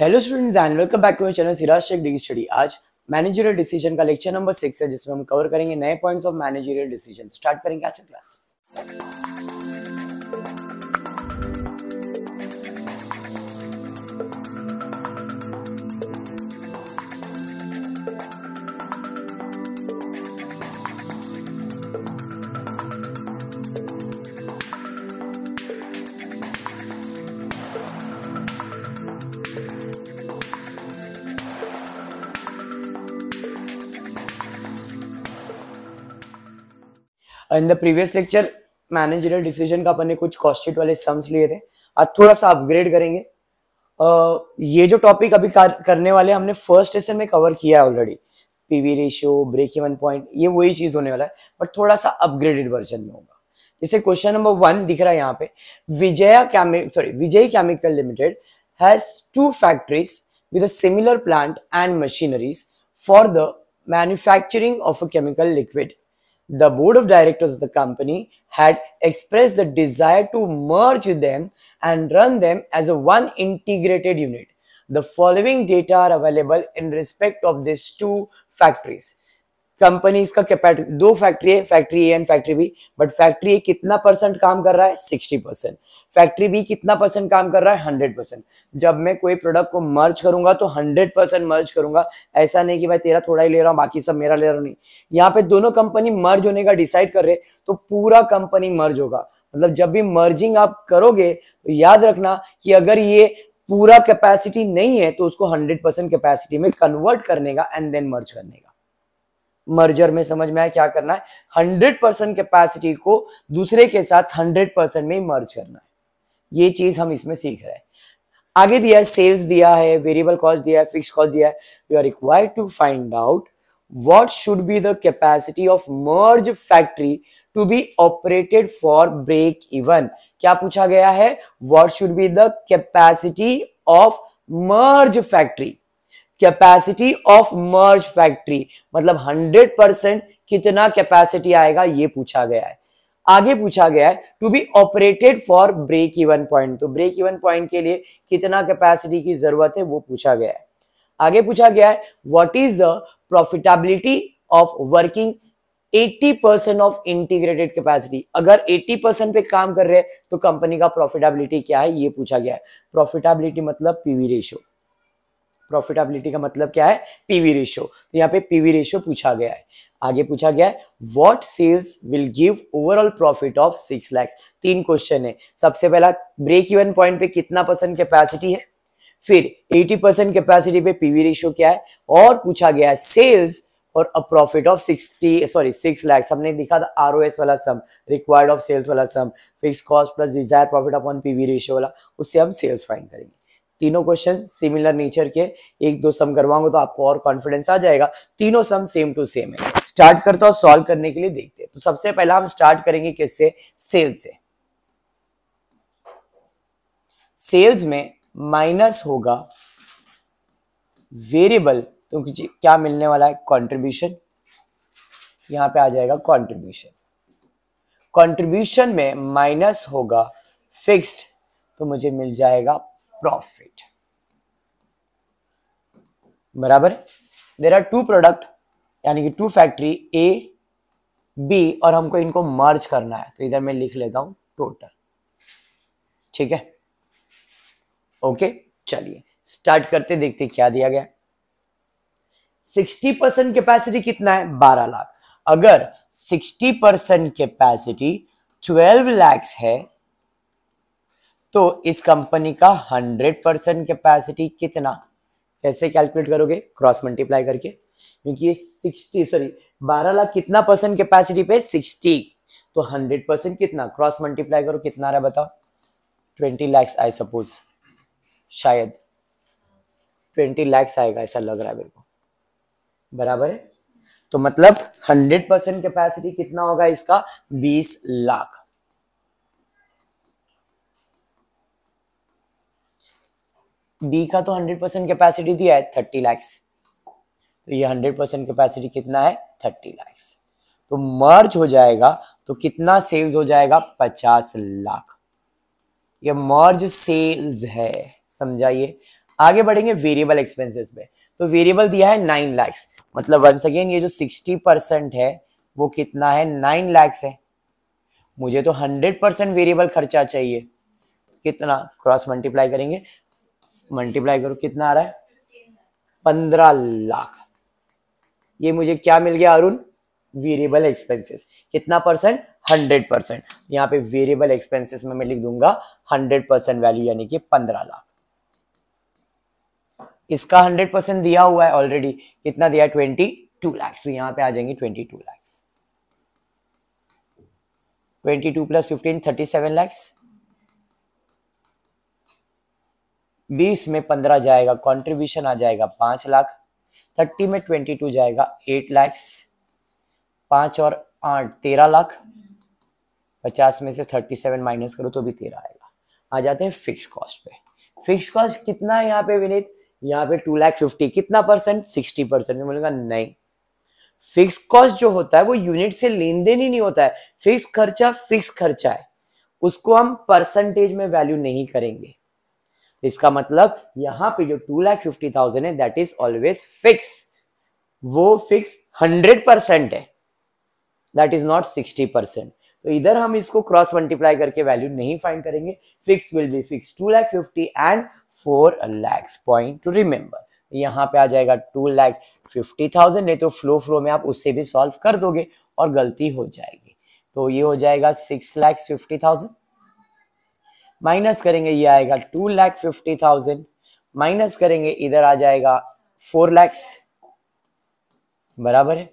Hello students and welcome back to channel Siraj Shaikh degree study आज managerial decision का lecture number six है जिसमें हम कवर करेंगे नए points of managerial decision start करेंगे आज class in the previous lecture managerial decision का अपन ने कुछ कॉस्टिट वाले सम्स लिए थे आज थोड़ा सा अपग्रेड करेंगे Uh, ये जो टॉपिक अभी करने वाले हमने फर्स्ट सेशन में कवर किया है already PV ratio break even point ये वही चीज होने वाला है बट थोड़ा सा अपग्रेडेड वर्जन में होगा जैसे क्वेश्चन नंबर वन दिख रहा है यहाँ पे Vijaya sorry Vijay chemical limited has two factories with similar plant and machineries for the manufacturing of a chemical liquid the board of directors of the company had expressed the desire to merge them and run them as a one integrated unit. The following data are available in respect of these two factories. Companies का capacity दो factory है factory A and factory B But factory A कितना percent काम कर रहा है sixty factory B कितना percent काम कर रहा है हंड्रेड परसेंट जब मैं कोई प्रोडक्ट को मर्ज करूंगा तो हंड्रेड परसेंट मर्ज करूंगा ऐसा नहीं कि भाई तेरा थोड़ा ही ले रहा हूँ बाकी सब मेरा ले रहा हूँ नहीं यहाँ पे दोनों कंपनी मर्ज होने का डिसाइड कर रहे तो पूरा कंपनी मर्ज होगा मतलब जब भी मर्जिंग आप करोगे तो याद रखना कि अगर ये पूरा कैपेसिटी नहीं है तो उसको हंड्रेड परसेंट कैपेसिटी में कन्वर्ट करने का एंड देन मर्ज करने का मर्जर में समझ में आया क्या करना है हंड्रेड परसेंट कैपेसिटी को दूसरे के साथ हंड्रेड परसेंट में मर्ज करना है ये चीज हम इसमें सीख रहे हैं आगे दिया है सेल्स दिया है वेरिएबल कॉस्ट दिया है फिक्स कॉस्ट दिया है you are required to find out what should be the capacity of merge factory to be operated for break even क्या पूछा गया है what should be the capacity of merge factory capacity of merge factory मतलब hundred percent कितना capacity आएगा ये पूछा गया है आगे पूछा गया है to be operated for break even point तो ब्रेक इवन पॉइंट के लिए कितना कैपेसिटी की जरूरत है वो पूछा गया है आगे पूछा गया है what is the profitability of working 80 percent of integrated capacity अगर 80 परसेंट पे काम कर रहे हैं तो कंपनी का प्रॉफिटेबिलिटी क्या है ये पूछा गया है प्रॉफिटेबिलिटी मतलब पीवी रेशियो प्रॉफिटेबिलिटी का मतलब क्या है पीवी रेशियो तो यहाँ पे पीवी रेशियो पूछा गया है आगे पूछा गया है what sales will give overall profit of six lakhs तीन क्वेश्चन है सबसे पहला ब्रेक इवन पॉइंट पे कितना परसेंट कैपेसिटी है फिर 80 परसेंट कैपेसिटी पे पीवी रेशियो क्या है और पूछा गया है सेल्स और a profit of 60 sorry six lakhs हमने लिखा था आरओएस वाला सम रिक्वायर्ड ऑफ सेल्स वाला sum fix cost plus desire profit upon PV ratio वाला उससे हम सेल्स फाइंड करेंगे तीनों क्वेश्चन सिमिलर नेचर के एक दो सम करवाऊंगा तो आपको और कॉन्फिडेंस आ जाएगा तीनों सम सेम टू सेम है स्टार्ट करता हूं सॉल्व करने के लिए देखते हैं तो सबसे पहला हम स्टार्ट करेंगे किससे सेल्स से सेल्स में माइनस होगा वेरिएबल तो क्या मिलने वाला है कंट्रीब्यूशन यहां पे आ जाएगा कंट्रीब्यूशन कंट्रीब्यूशन में माइनस होगा फिक्स्ड तो मुझे मिल जाएगा प्रॉफिट बराबर देर आर टू प्रोडक्ट यानी कि टू फैक्ट्री ए बी और हमको इनको मर्ज करना है तो इधर मैं लिख लेता हूं टोटल ठीक है ओके चलिए स्टार्ट करते देखते क्या दिया गया सिक्सटी परसेंट कैपेसिटी कितना है बारह लाख अगर sixty percent capacity twelve lakhs है तो इस कंपनी का 100 परसेंट कैपेसिटी कितना कैसे कैलकुलेट करोगे क्रॉस मल्टीप्लाई करके क्योंकि ये 60 सॉरी 12 लाख कितना परसेंट कैपेसिटी पे 60 तो 100 परसेंट कितना क्रॉस मल्टीप्लाई करो कितना रहा बताओ 20 लाख आई सपोज शायद 20 लाख आएगा ऐसा लग रहा है मेरे को बराबर है तो मतलब 100 परसेंट कैपेसिटी कितना होगा इसका 20 लाख बी का तो हंड्रेड परसेंट कैपेसिटी दिया है थर्टी लैक्स तो ये हंड्रेड परसेंट कैपेसिटी कितना है थर्टी लैक्स तो मर्ज हो जाएगा तो कितना सेल्स हो जाएगा पचास लाख ये मर्ज सेल्स है समझाइए आगे बढ़ेंगे वेरिएबल एक्सपेंसेस पे तो वेरिएबल दिया है नाइन लैक्स मतलब वंस अगेन ये जो सिक्सटी परसेंट है वो कितना है नाइन लैक्स है मुझे तो हंड्रेड परसेंट वेरिएबल खर्चा चाहिए कितना क्रॉस मल्टीप्लाई करेंगे मल्टीप्लाई करो कितना आ रहा है पंद्रह लाख ये मुझे क्या मिल गया अरुण वेरिएबल एक्सपेंसेस कितना परसेंट हंड्रेड परसेंट यहाँ पे वेरिएबल एक्सपेंसेस में मैं लिख दूंगा हंड्रेड परसेंट वैल्यू यानी कि पंद्रह लाख इसका हंड्रेड परसेंट दिया हुआ है ऑलरेडी कितना दिया ट्वेंटी टू लैक्स तो यहाँ पे आ जाएंगे twenty two lakhs twenty two plus fifteen thirty seven lakhs बीस में पंद्रह जाएगा कंट्रीब्यूशन आ जाएगा पाँच लाख थर्टी में ट्वेंटी टू जाएगा एट लैक्स पाँच और आठ तेरह लाख पचास में से थर्टी सेवन माइनस करो तो भी तेरह आएगा आ जाते हैं फिक्स कॉस्ट पे फिक्स कॉस्ट कितना है यहाँ पे विनीत यहाँ पे टू लैख फिफ्टी कितना परसेंट सिक्सटी परसेंट मैं नहीं फिक्स कॉस्ट जो होता है वो यूनिट से लेन देन ही नहीं होता है फिक्स खर्चा फिक्स खर्चा है उसको हम परसेंटेज में वैल्यू नहीं करेंगे इसका मतलब यहाँ पे जो टू लाख फिफ्टी थाउजेंड है दैट इज ऑलवेज फिक्स वो फिक्स हंड्रेड परसेंट है that is not sixty percent तो इधर हम इसको क्रॉस मल्टीप्लाई करके वैल्यू नहीं फाइंड करेंगे fix will be fix two lakh fifty and four lakhs point to remember यहाँ पे आ जाएगा टू लैख फिफ्टी थाउजेंड नहीं तो फ्लो फ्लो में आप उससे भी सॉल्व कर दोगे और गलती हो जाएगी तो ये हो जाएगा six lakhs fifty thousand minus करेंगे ये आएगा two lakh fifty thousand minus करेंगे इधर आ जाएगा फोर लैक्स बराबर है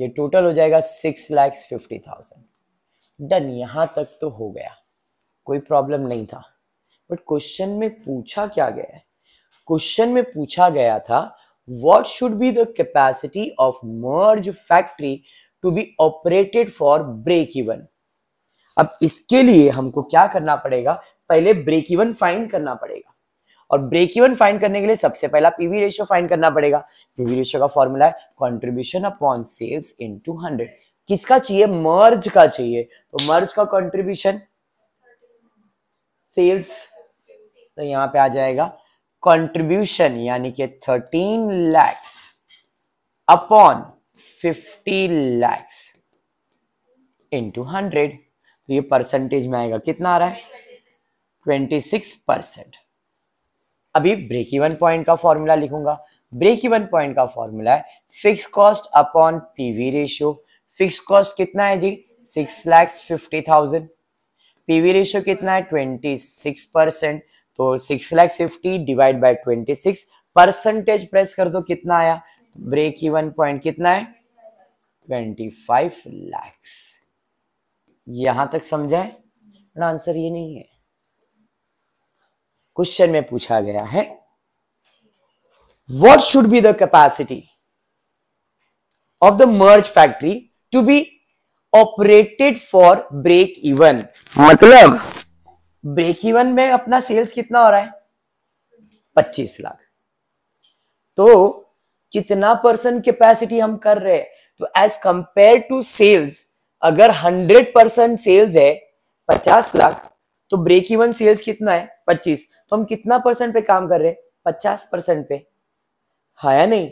ये टोटल हो जाएगा six lakhs fifty thousand done यहां तक तो हो गया कोई प्रॉब्लम नहीं था बट क्वेश्चन में पूछा क्या गया है क्वेश्चन में पूछा गया था what should be the capacity of merge factory to be operated for break even अब इसके लिए हमको क्या करना पड़ेगा पहले ब्रेक इवन फाइंड करना पड़ेगा और ब्रेक इवन फाइंड करने के लिए सबसे पहला पीवी रेशियो फाइंड करना पड़ेगा पीवी रेशियो का फॉर्मूला है contribution upon sales into hundred किसका चाहिए मर्ज का चाहिए तो मर्ज का कॉन्ट्रीब्यूशन सेल्स तो यहां पे आ जाएगा कॉन्ट्रीब्यूशन यानी कि thirteen lakhs upon fifty lakhs into hundred तो ये परसेंटेज में आएगा कितना आ रहा है ट्वेंटी सिक्स परसेंट अभी ब्रेक इवन पॉइंट का फॉर्मूला लिखूंगा ब्रेक इवन पॉइंट का फॉर्मूला है fix cost upon PV ratio fix cost कितना है जी six lakhs fifty thousand PV ratio कितना है ट्वेंटी सिक्स परसेंट तो six lakhs fifty divide by twenty six percentage press कर दो कितना आया ब्रेक इवन पॉइंट कितना है ट्वेंटी फाइव लैक्स यहां तक समझाए ना आंसर ये नहीं है क्वेश्चन में पूछा गया है what should be the capacity of the merge factory to be operated for break even मतलब ब्रेक इवन में अपना सेल्स कितना हो रहा है पच्चीस लाख तो कितना परसेंट कैपेसिटी हम कर रहे हैं तो एज कंपेयर टू सेल्स अगर 100 परसेंट सेल्स है 50 लाख तो ब्रेक इवन सेल्स कितना है 25 तो हम कितना परसेंट पे काम कर रहे हैं 50 परसेंट पे हा या नहीं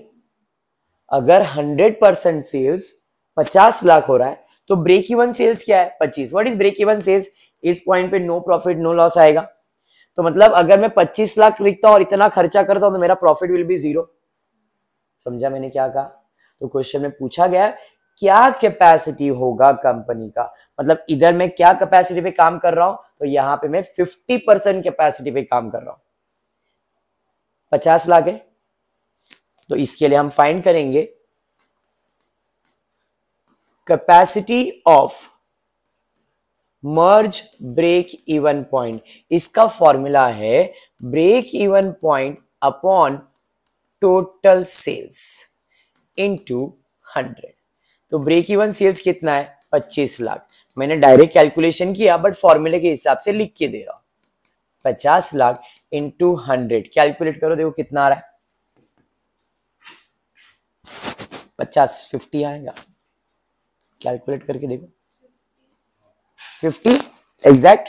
अगर 100 परसेंट सेल्स 50 लाख हो रहा है तो ब्रेक इवन सेल्स क्या है 25 what is break even sales इस पॉइंट पे नो प्रॉफिट नो लॉस आएगा तो मतलब अगर मैं पच्चीस लाख लिखता और इतना खर्चा करता हूं तो मेरा प्रॉफिट विल बी जीरो समझा मैंने क्या कहा तो क्वेश्चन में पूछा गया क्या कैपेसिटी होगा कंपनी का मतलब इधर मैं क्या कैपेसिटी पे काम कर रहा हूं तो यहां पे मैं 50 परसेंट कैपेसिटी पे काम कर रहा हूं 50 लाख है तो इसके लिए हम फाइंड करेंगे capacity of merge break even point इसका फॉर्मूला है break even point upon total sales into hundred तो ब्रेक इवन सेल्स कितना है पच्चीस लाख मैंने डायरेक्ट कैलकुलेशन किया बट फॉर्मूले के हिसाब से लिख के दे रहा हूं पचास लाख इंटू हंड्रेड कैलकुलेट करो देखो कितना आ रहा है पचास फिफ्टी आएगा कैलकुलेट करके देखो फिफ्टी एग्जैक्ट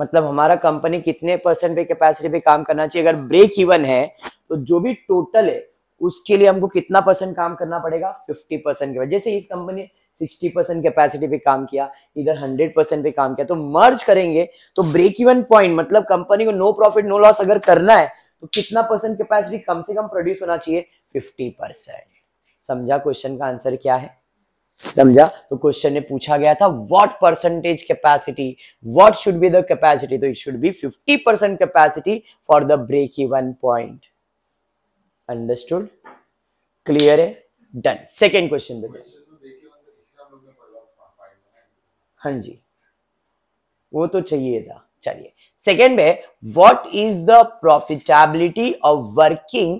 मतलब हमारा कंपनी कितने परसेंट पे कैपेसिटी पे काम करना चाहिए अगर ब्रेक इवन है तो जो भी टोटल है उसके लिए हमको कितना परसेंट काम करना पड़ेगा फिफ्टी परसेंट के जैसे इस कंपनी सिक्सटी परसेंट कैपेसिटी पे काम किया इधर हंड्रेड परसेंट पे काम किया तो मर्ज करेंगे तो ब्रेक इवन पॉइंट मतलब कंपनी को नो प्रॉफिट नो लॉस अगर करना है तो कितना परसेंट कैपेसिटी कम से कम प्रोड्यूस होना चाहिए फिफ्टी परसेंट समझा क्वेश्चन का आंसर क्या है समझा तो क्वेश्चन ने पूछा गया था what percentage capacity what should be the capacity तो it should be fifty percent capacity for the break even point understood clear है डन सेकेंड क्वेश्चन पे हाँ जी वो तो चाहिए था चलिए सेकेंड में what is the profitability of working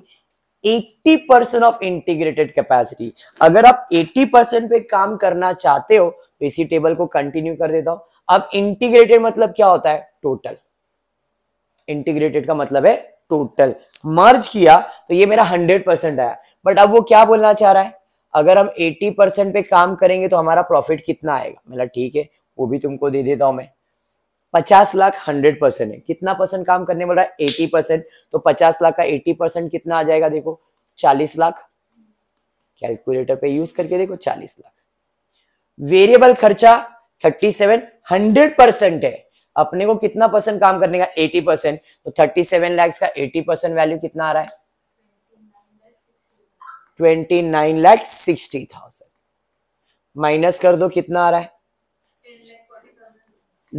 80 percent of integrated capacity अगर आप 80 परसेंट पे काम करना चाहते हो तो इसी टेबल को कंटिन्यू कर देता हूं अब इंटीग्रेटेड मतलब क्या होता है टोटल इंटीग्रेटेड का मतलब है टोटल मर्ज किया तो ये मेरा हंड्रेड परसेंट आया बट अब वो क्या बोलना चाह रहा है अगर हम एट्टी परसेंट पे काम करेंगे तो हमारा प्रॉफिट कितना आएगा मेरा ठीक है वो भी तुमको दे देता हूं मैं पचास लाख हंड्रेड परसेंट है कितना परसेंट काम करने बोल रहा है एटी परसेंट तो पचास लाख का एट्टी परसेंट कितना आ जाएगा देखो चालीस लाख कैलकुलेटर पे यूज करके देखो चालीस लाख वेरिएबल खर्चा थर्टी सेवन हंड्रेड परसेंट है अपने को कितना परसेंट काम करने का 80 परसेंट तो 37 लैक्स का 80 परसेंट वैल्यू कितना आ रहा है 29 लाख 60 थाउजेंड माइनस कर दो कितना आ रहा है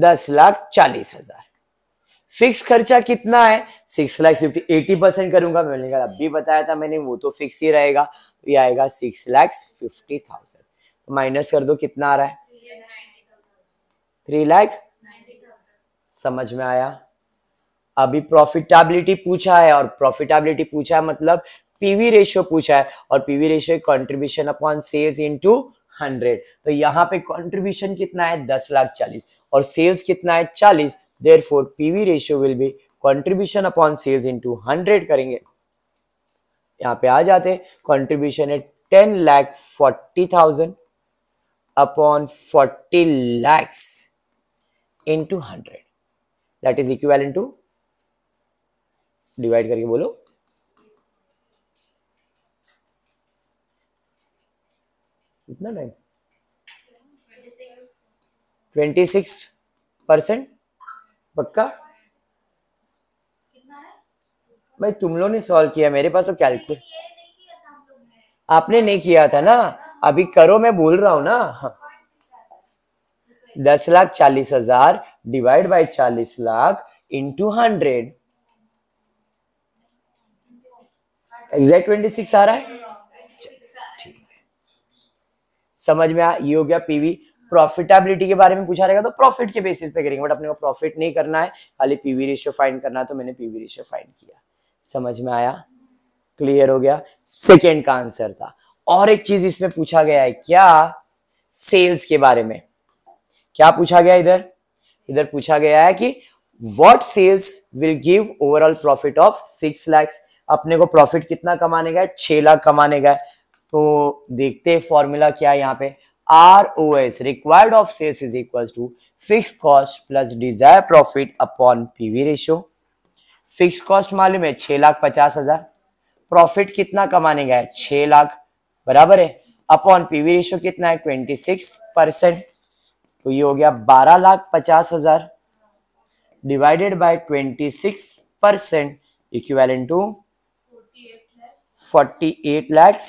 दस लाख चालीस हजार फिक्स खर्चा कितना है six lakh fifty eighty percent करूंगा मैंने कहा अब भी बताया था मैंने वो तो फिक्स ही रहेगा तो ये आएगा six lakh fifty thousand minus कर दो कितना आ रहा है थ्री लाख समझ में आया अभी प्रॉफिटेबिलिटी पूछा है और प्रॉफिटेबिलिटी पूछा है मतलब पीवी रेशियो पूछा है और PV ratio contribution upon sales into hundred तो यहाँ पे कंट्रीब्यूशन कितना है दस लाख चालीस और सेल्स कितना है चालीस therefore PV ratio will be contribution upon sales into hundred करेंगे यहाँ पे आ जाते कंट्रीब्यूशन है ten lakh forty thousand upon forty lakhs into hundred that is into divide करके बोलो इतना टाइम ट्वेंटी सिक्स परसेंट पक्का भाई तुम लोग ने सॉल्व किया मेरे पास वो तो कैलकुलेट आपने नहीं किया था ना अभी करो मैं बोल रहा हूं ना दस लाख चालीस हजार डिवाइड बाय चालीस lakh into hundred exact twenty six आ रहा है है समझ में आ ये हो गया पीवी प्रॉफिटेबिलिटी के बारे में पूछा रहेगा तो प्रॉफिट के बेसिस पे करेंगे बट अपने को प्रॉफिट नहीं करना है खाली पीवी रेशियो फाइंड करना है तो मैंने पीवी रेशियो फाइंड किया समझ में आया क्लियर हो गया सेकेंड का आंसर था और एक चीज इसमें पूछा गया है क्या सेल्स के बारे में क्या पूछा गया इधर इधर पूछा गया है कि what sales will give overall profit of six lakhs अपने को प्रॉफिट कितना कमाने का है छह लाख कमाने का है तो देखते हैं फॉर्मूला क्या है यहाँ पे R O S required of sales is equal to fix cost plus desire profit upon PV ratio fix cost मालूम है छह लाख पचास हजार प्रॉफिट कितना कमाने का है छह लाख बराबर है अपॉन पीवी रेशियो कितना है ट्वेंटी सिक्स परसेंट तो ये हो गया बारह लाख पचास हजार divided by twenty six percent equivalent to forty eight lakhs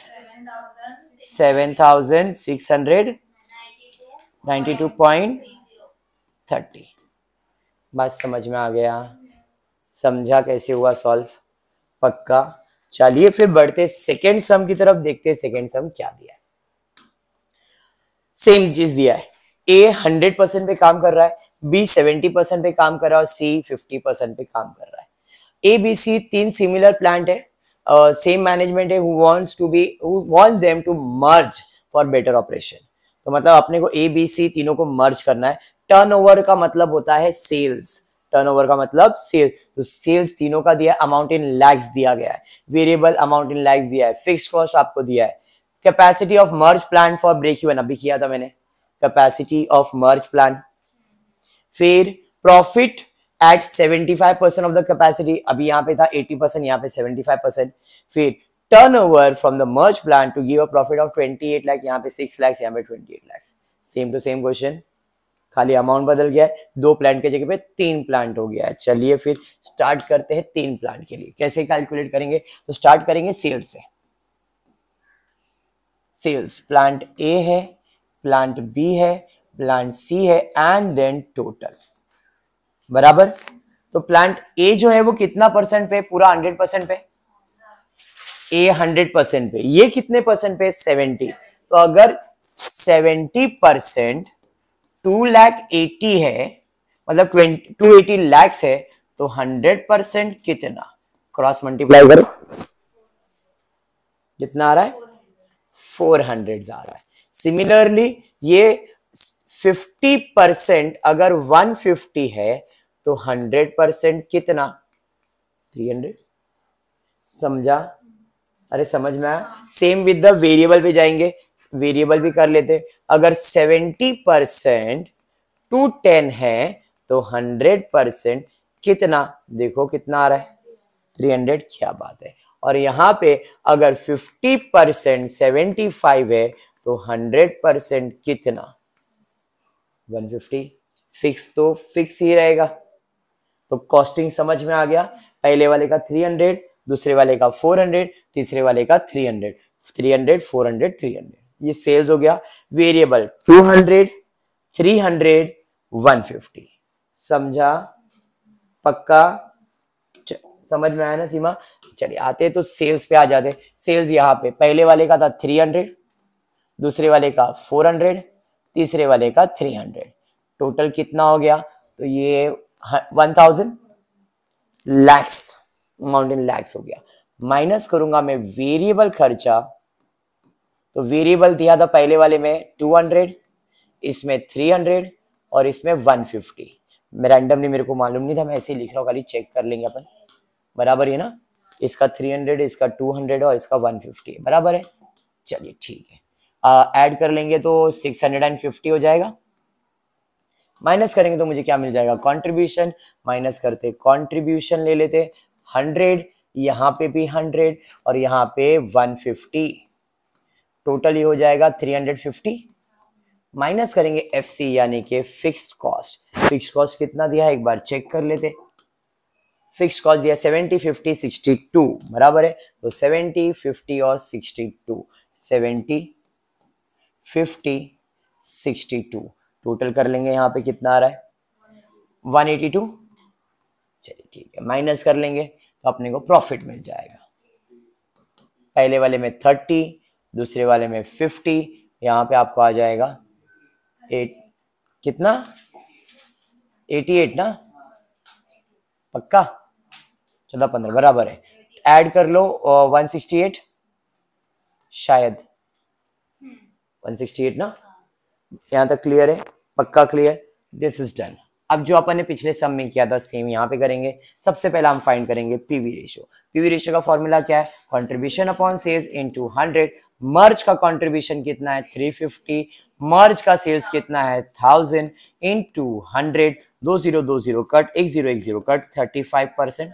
seven thousand six hundred ninety two point thirty बात समझ में आ गया समझा कैसे हुआ सॉल्व पक्का चलिए फिर बढ़ते सेकेंड सम की तरफ देखते सेकेंड सम क्या दिया है सेम चीज दिया है ए हंड्रेड परसेंट पे काम कर रहा है बी सेवेंटी परसेंट पे काम कर रहा है और सी फिफ्टी परसेंट पे काम कर रहा है ए बी सी तीन सिमिलर प्लांट है सेम मैनेजमेंट है who wants to be who want them to merge for better operation तो मतलब अपने को ए बी सी तीनों को मर्ज करना है टर्नओवर का मतलब होता है सेल्स टर्नओवर का मतलब सेल्स तो सेल्स तीनों का दिया अमाउंट इन लैक्स दिया गया है वेरिएबल अमाउंट इन लैक्स दिया है फिक्स कॉस्ट आपको दिया है capacity of merge plant for break even अभी किया था मैंने कैपेसिटी ऑफ मर्ज प्लान फिर profit at 75 of the capacity अभी यहाँ पे था 80 परसेंट यहाँ पे 75 परसेंट फिर turn over from the merge plan to give a profit of 28 lakh यहाँ पे 6 लाख यहाँ पे 28 lakh same to same question खाली अमाउंट बदल गया है दो प्लांट के जगह पे तीन प्लांट हो गया है चलिए फिर स्टार्ट करते हैं तीन प्लांट के लिए कैसे कैलकुलेट करेंगे तो स्टार्ट करेंगे सेल्स से सेल्स प्लांट ए है प्लांट बी है प्लांट सी है एंड देन टोटल बराबर तो प्लांट ए जो है वो कितना परसेंट पे पूरा हंड्रेड परसेंट पे ए हंड्रेड परसेंट पे ये कितने परसेंट पे सेवेंटी तो अगर seventy percent two lakh eighty है मतलब टू एटी लैक्स है तो हंड्रेड परसेंट कितना क्रॉस मल्टीप्लाई करो कितना आ रहा है फोर हंड्रेड आ रहा है सिमिलरली ये 50 परसेंट अगर 150 है तो 100 परसेंट कितना 300 समझा अरे समझ में आया सेम विद द वेरिएबल भी जाएंगे वेरिएबल भी कर लेते अगर 70 परसेंट टू टेन है तो 100 परसेंट कितना देखो कितना आ रहा है 300 क्या बात है और यहाँ पे अगर 50 परसेंट सेवेंटी है तो हंड्रेड परसेंट कितना वन फिफ्टी फिक्स तो फिक्स ही रहेगा तो कॉस्टिंग समझ में आ गया पहले वाले का थ्री हंड्रेड दूसरे वाले का फोर हंड्रेड तीसरे वाले का three hundred three hundred four hundred three hundred ये सेल्स हो गया variable two hundred three hundred one fifty समझा पक्का समझ में आया ना सीमा चलिए आते तो सेल्स पे आ जाते सेल्स यहाँ पे पहले वाले का था थ्री हंड्रेड दूसरे वाले का 400 तीसरे वाले का 300 टोटल कितना हो गया तो ये 1000 लैक्स माउंटेन लैक्स हो गया माइनस करूंगा मैं वेरिएबल खर्चा तो वेरिएबल दिया था पहले वाले में 200 इसमें 300 और इसमें 150 रैंडमली मेरे को मालूम नहीं था मैं ऐसे ही लिख रहा हूँ खाली चेक कर लेंगे अपन बराबर है ना इसका 300 इसका 200 और इसका 150 बराबर है चलिए ठीक है ऐड uh, कर लेंगे तो 650 हो जाएगा माइनस करेंगे तो मुझे क्या मिल जाएगा कंट्रीब्यूशन माइनस करते कंट्रीब्यूशन ले लेते 100 यहाँ पे भी 100 और यहाँ पे 150 टोटल ये हो जाएगा 350 माइनस करेंगे एफसी यानी कि फिक्स्ड कॉस्ट फिक्स्ड कॉस्ट कितना दिया है एक बार चेक कर लेते फिक्स कॉस्ट दिया सेवेंटी फिफ्टी सिक्सटी टू बराबर है तो सेवेंटी फिफ्टी और sixty two seventy fifty sixty two total कर लेंगे यहाँ पे कितना आ रहा है वन एटी टू चलिए ठीक है माइनस कर लेंगे तो अपने को प्रॉफिट मिल जाएगा पहले वाले में थर्टी दूसरे वाले में फिफ्टी यहाँ पे आपको आ जाएगा एट कितना एटी एट ना पक्का चौदह पंद्रह बराबर है ऐड कर लो वन सिक्सटी एट शायद 168 ना यहाँ तक क्लियर है पक्का क्लियर दिस इज डन अब जो अपन ने पिछले सम में किया था सेम यहाँ पे करेंगे सबसे पहला हम फाइंड करेंगे पीवी रेशियो पीवी रेशियो का फॉर्मूला क्या है contribution upon sales into hundred merge का कंट्रीब्यूशन कितना है 350 मर्ज का सेल्स कितना है 1000 इनटू 100 दो जीरो दो जीरो कट एक जीरो एक जीरो कट 35 परसेंट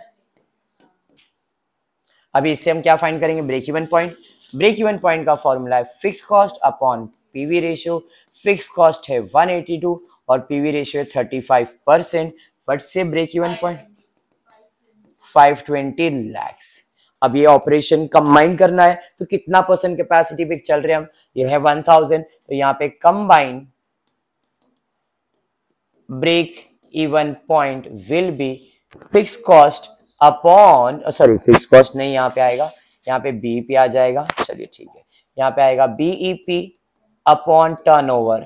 अभी इससे हम क्या फाइंड करेंगे break even point break even point का फॉर्मूला है fix cost upon PV ratio fix cost है 182 और पीवी रेशियो है 35 परसेंट फट से ब्रेक इवन पॉइंट 520 लाख्स अब ये ऑपरेशन कंबाइन करना है तो कितना परसेंट कैपेसिटी पे चल रहे हम ये है 1000 तो यहाँ पे combine break even point will be fix cost upon sorry fix cost नहीं यहाँ पे आएगा यहाँ पे बी आ जाएगा चलिए ठीक है यहाँ पे आएगा B E P upon turnover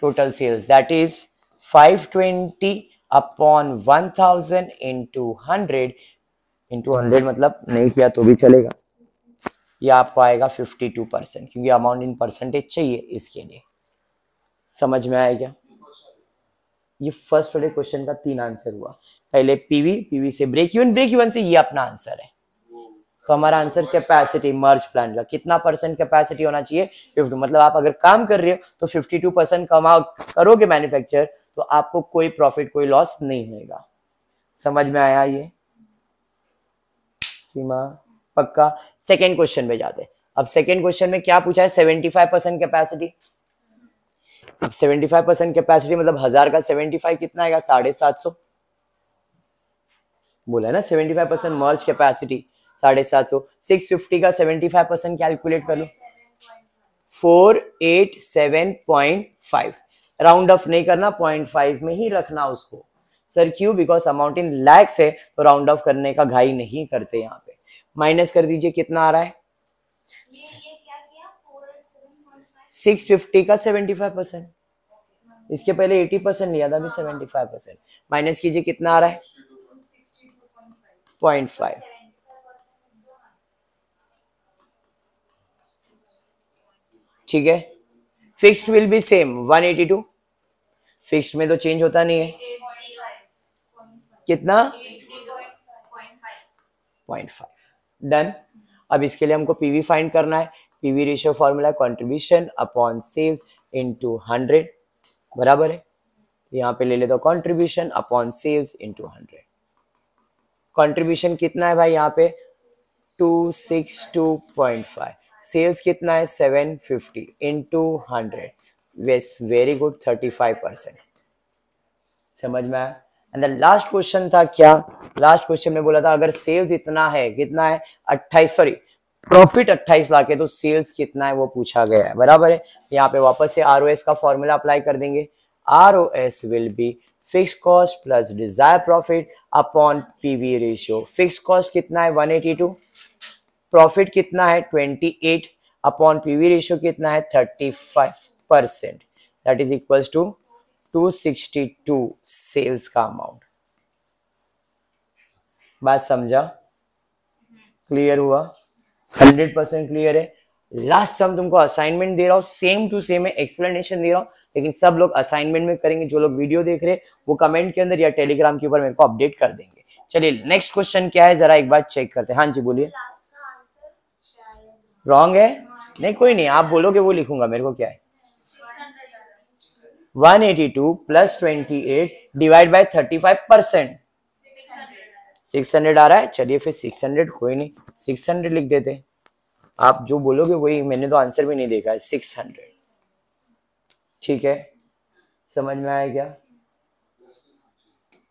total sales that is 520 upon 1000 hundred 100 into hundred मतलब नहीं किया तो भी चलेगा ये आपको आएगा 52 परसेंट क्योंकि अमाउंट इन परसेंटेज चाहिए इसके लिए समझ में आया क्या ये फर्स्ट वाले क्वेश्चन का तीन आंसर हुआ पहले पीवी पीवी से ब्रेक इवन ब्रेक इवन से ये अपना आंसर है तो हमारा आंसर कैपेसिटी मर्ज प्लांट का कितना परसेंट कैपेसिटी होना चाहिए फिफ्टी मतलब आप अगर काम कर रहे हो तो फिफ्टी टू परसेंट कमा करोगे मैन्युफैक्चर तो आपको कोई प्रॉफिट कोई लॉस नहीं होगा समझ में आया ये सीमा पक्का सेकेंड क्वेश्चन में जाते अब सेकेंड क्वेश्चन में क्या पूछा है सेवेंटी फाइव परसेंट कैपेसिटी अब सेवेंटी फाइव परसेंट कैपेसिटी मतलब हजार का सेवेंटी फाइव कितना आएगा साढ़े सात सौ बोला है ना seventy five percent merge capacity साढ़े सात सौ सिक्स फिफ्टी का सेवेंटी फाइव परसेंट कैलकुलेट कर लो four eight seven point five round off नहीं करना पॉइंट फाइव में ही रखना उसको सर क्यों बिकॉज अमाउंट इन लैक्स है तो राउंड ऑफ करने का घाई नहीं करते यहाँ पे माइनस कर दीजिए कितना आ रहा है सिक्स फिफ्टी का सेवेंटी फाइव परसेंट इसके पहले एटी परसेंट लिया था अभी सेवेंटी फाइव परसेंट माइनस कीजिए कितना आ रहा है पॉइंट फाइव ठीक है fixed will be same 182 fixed में तो चेंज होता नहीं है कितना पॉइंट फाइव डन अब इसके लिए हमको पीवी फाइंड करना है PV ratio formula contribution upon sales into hundred बराबर है यहाँ पे ले लेते हो contribution upon sales into hundred contribution कितना है भाई यहाँ पे two six two point five sales कितना है सेवन फिफ्टी इंटू हंड्रेड वेस very good thirty five percent समझ में आया एंड लास्ट क्वेश्चन था क्या लास्ट क्वेश्चन में बोला था अगर सेल्स इतना है कितना है अट्ठाईस सॉरी प्रॉफिट अट्ठाईस लाख है तो सेल्स कितना है वो पूछा गया है बराबर है यहाँ पे वापस से आर का फॉर्मूला अप्लाई कर देंगे R O S will be fix cost plus desire profit upon PV ratio fix cost कितना है 182 प्रॉफिट कितना है 28 अपॉन पीवी रेशियो कितना है 35 percent that is equals to 262 sales का अमाउंट बात समझा क्लियर हुआ 100 परसेंट क्लियर है लास्ट सम तुमको असाइनमेंट दे रहा हूँ सेम टू सेम है एक्सप्लेनेशन दे रहा हूँ लेकिन सब लोग असाइनमेंट में करेंगे जो लोग वीडियो देख रहे हैं वो कमेंट के अंदर या टेलीग्राम के ऊपर मेरे को अपडेट कर देंगे चलिए नेक्स्ट क्वेश्चन क्या है जरा एक बार चेक करते हैं हाँ जी बोलिए रॉन्ग है नहीं कोई नहीं आप बोलोगे वो लिखूंगा मेरे को क्या है 182 plus 28 divide by 35 percent six hundred आ रहा है चलिए फिर सिक्स हंड्रेड कोई नहीं सिक्स हंड्रेड लिख देते आप जो बोलोगे वही मैंने तो आंसर भी नहीं देखा है सिक्स हंड्रेड ठीक है समझ में आया क्या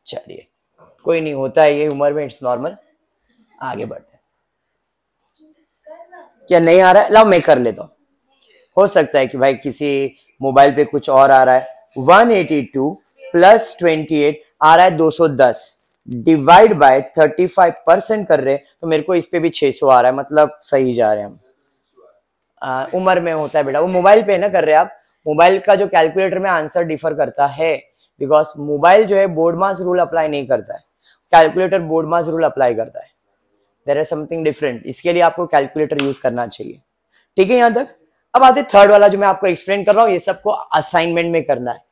चलिए कोई नहीं होता है ये उम्र में इट्स नॉर्मल आगे बढ़ क्या नहीं आ रहा है लाओ मैं कर लेता हूँ हो सकता है कि भाई किसी मोबाइल पे कुछ और आ रहा है 182 प्लस ट्वेंटी आ रहा है 210 डिवाइड बाय 35 परसेंट कर रहे तो मेरे को इस पे भी 600 आ रहा है मतलब सही जा रहे हैं हम उम्र में होता है बेटा वो मोबाइल पे ना कर रहे आप मोबाइल का जो कैलकुलेटर में आंसर डिफर करता है बिकॉज मोबाइल जो है बोर्ड मास रूल अप्लाई नहीं करता है calculator BODMAS rule apply करता है देर आर समथिंग डिफरेंट इसके लिए आपको कैलकुलेटर यूज करना चाहिए ठीक है यहां तक अब आते थर्ड वाला जो मैं आपको एक्सप्लेन कर रहा हूँ ये सबको असाइनमेंट में करना है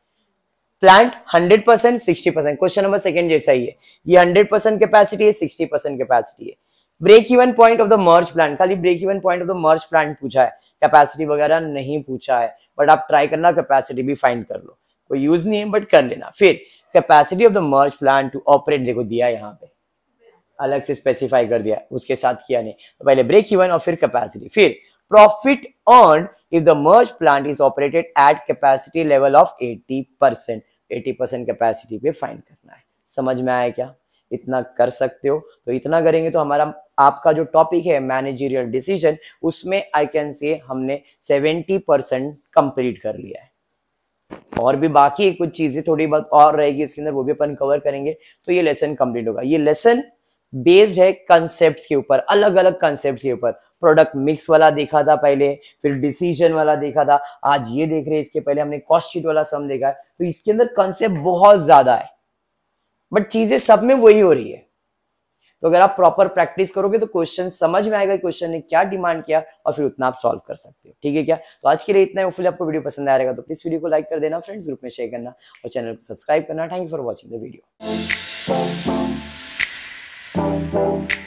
plant 100 percent sixty percent question number second जैसा ही है ये 100 परसेंट कैपेसिटी है 60 परसेंट कैपेसिटी है break even point of the merge plant खाली break even point of the merge plant पूछा है कैपेसिटी वगैरह नहीं पूछा है बट आप ट्राई करना कैपेसिटी भी फाइंड कर लो कोई यूज नहीं है बट कर लेना फिर capacity of the merge plant to operate देखो दिया यहाँ पे अलग से स्पेसिफाई कर दिया उसके साथ किया नहीं तो पहले ब्रेक इवन और फिर कैपेसिटी फिर profit on if the merge plant is operated at capacity level of 80 percent eighty percent capacity पे फाइन करना है समझ में आया क्या इतना कर सकते हो तो इतना करेंगे तो हमारा आपका जो टॉपिक है मैनेजरियल डिसीजन उसमें आई कैन से हमने 70 परसेंट कंप्लीट कर लिया है और भी बाकी कुछ चीजें थोड़ी बहुत और रहेगी इसके अंदर वो भी अपन कवर करेंगे तो ये लेसन कंप्लीट होगा ये लेसन बेस्ड है कंसेप्ट के ऊपर अलग अलग कंसेप्ट के ऊपर प्रोडक्ट मिक्स वाला देखा था पहले फिर डिसीजन वाला देखा था आज ये देख रहे हैं इसके पहले हमने कॉस्ट शीट वाला सम देखा है तो इसके अंदर कंसेप्ट बहुत ज्यादा है बट चीजें सब में वही हो रही है तो अगर आप प्रॉपर प्रैक्टिस करोगे तो क्वेश्चन समझ में आएगा क्वेश्चन ने क्या डिमांड किया और फिर उतना आप सॉल्व कर सकते हो ठीक है क्या तो आज के लिए इतना ही आपको वीडियो पसंद आएगा तो प्लीज वीडियो को लाइक कर देना फ्रेंड्स ग्रुप में शेयर करना और चैनल को सब्सक्राइब करना thank you for watching the video Thank you.